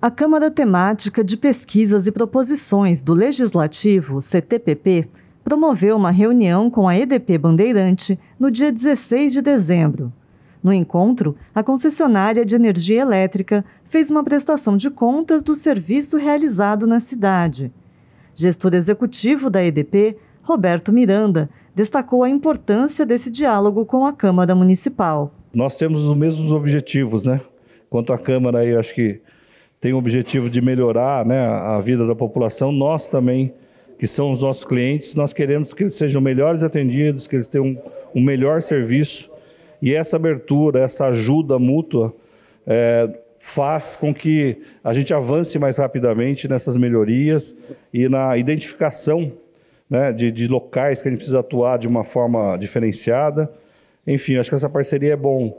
A Câmara Temática de Pesquisas e Proposições do Legislativo, CTPP, promoveu uma reunião com a EDP Bandeirante no dia 16 de dezembro. No encontro, a concessionária de energia elétrica fez uma prestação de contas do serviço realizado na cidade. Gestor executivo da EDP, Roberto Miranda, destacou a importância desse diálogo com a Câmara Municipal. Nós temos os mesmos objetivos, né? Quanto à Câmara, eu acho que tem o objetivo de melhorar né, a vida da população, nós também, que são os nossos clientes, nós queremos que eles sejam melhores atendidos, que eles tenham um, melhor serviço. E essa abertura, essa ajuda mútua, é, faz com que a gente avance mais rapidamente nessas melhorias e na identificação né, de, de locais que a gente precisa atuar de uma forma diferenciada. Enfim, acho que essa parceria é bom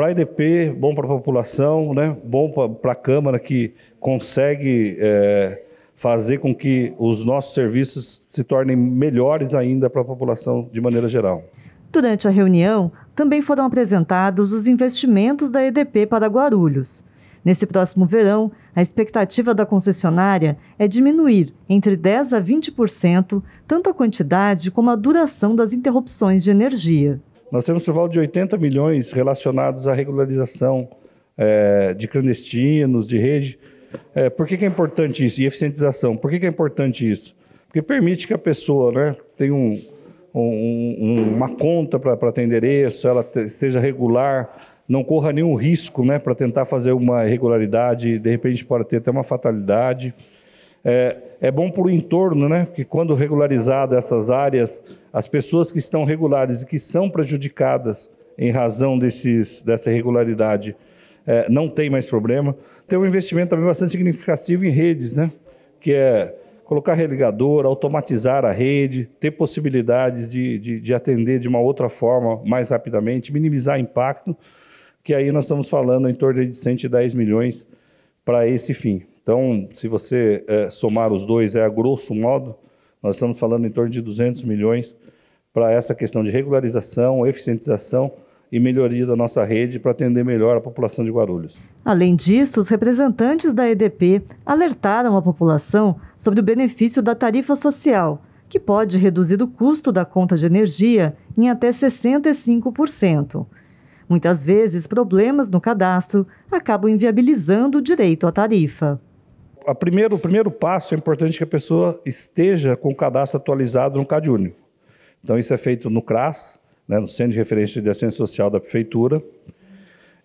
para a EDP, bom para a população, né? bom para a Câmara que consegue é, fazer com que os nossos serviços se tornem melhores ainda para a população de maneira geral. Durante a reunião, também foram apresentados os investimentos da EDP para Guarulhos. Nesse próximo verão, a expectativa da concessionária é diminuir entre 10% a 20% tanto a quantidade como a duração das interrupções de energia. Nós temos por volta de 80 milhões relacionados à regularização é, de clandestinos, de rede. É, por que, que, é importante isso? E eficientização. Por que, que, é importante isso? Porque permite que a pessoa né, tenha um, um, uma conta para ter endereço, ela esteja seja regular, não corra nenhum risco né, para tentar fazer uma irregularidade, de repente pode ter até uma fatalidade. É, é bom para o entorno, né? Porque quando regularizadas essas áreas, as pessoas que estão regulares e que são prejudicadas em razão desses, dessa irregularidade é, não tem mais problema. Tem um investimento também bastante significativo em redes, né? Que é colocar religador, automatizar a rede, ter possibilidades de, de, de atender de uma outra forma mais rapidamente, minimizar impacto, que aí nós estamos falando em torno de 110 milhões para esse fim. Então, se você é, somar os dois, é a grosso modo, nós estamos falando em torno de 200 milhões para essa questão de regularização, eficientização e melhoria da nossa rede para atender melhor a população de Guarulhos. Além disso, os representantes da EDP alertaram a população sobre o benefício da tarifa social, que pode reduzir o custo da conta de energia em até 65%. Muitas vezes, problemas no cadastro acabam inviabilizando o direito à tarifa a primeiro, o primeiro passo é importante que a pessoa esteja com o cadastro atualizado no CadÚnico. Então, isso é feito no CRAS, né, no Centro de Referência de Assistência Social da Prefeitura.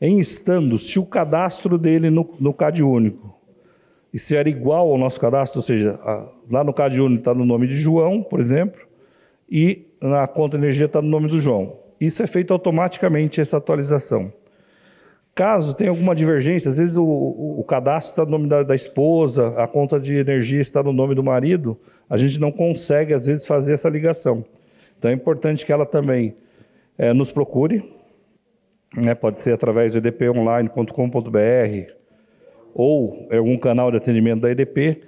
Em estando, se o cadastro dele no, no Único estiver igual ao nosso cadastro, ou seja, a, lá no CadÚnico está no nome de João, por exemplo, e na conta energia está no nome do João. Isso é feito automaticamente, essa atualização. Caso tenha alguma divergência, às vezes o, o, o cadastro está no nome da, da, esposa, a conta de energia está no nome do marido, a gente não consegue, às vezes, fazer essa ligação. Então é importante que ela também é, nos procure, né? pode ser através do edponline.com.br ou algum canal de atendimento da EDP,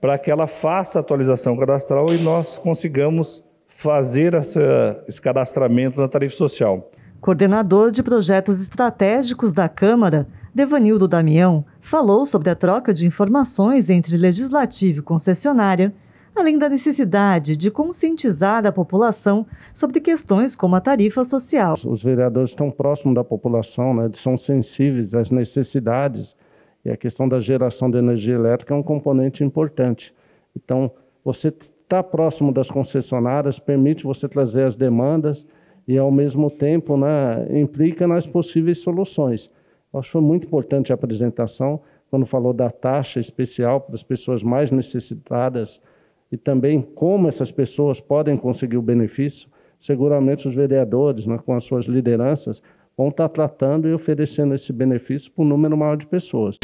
para que ela faça a atualização cadastral e nós consigamos fazer essa, esse cadastramento na tarifa social. Coordenador de projetos estratégicos da Câmara, Devanildo Damião, falou sobre a troca de informações entre legislativo e concessionária, além da necessidade de conscientizar a população sobre questões como a tarifa social. Os vereadores estão próximos da população, né? são sensíveis às necessidades e a questão da geração de energia elétrica é um componente importante. Então, você estar tá próximo das concessionárias permite você trazer as demandas e, ao mesmo tempo, né, implica nas possíveis soluções. Acho que foi muito importante a apresentação, quando falou da taxa especial para as pessoas mais necessitadas e também como essas pessoas podem conseguir o benefício. Seguramente os vereadores, né, com as suas lideranças, vão estar tratando e oferecendo esse benefício para um número maior de pessoas.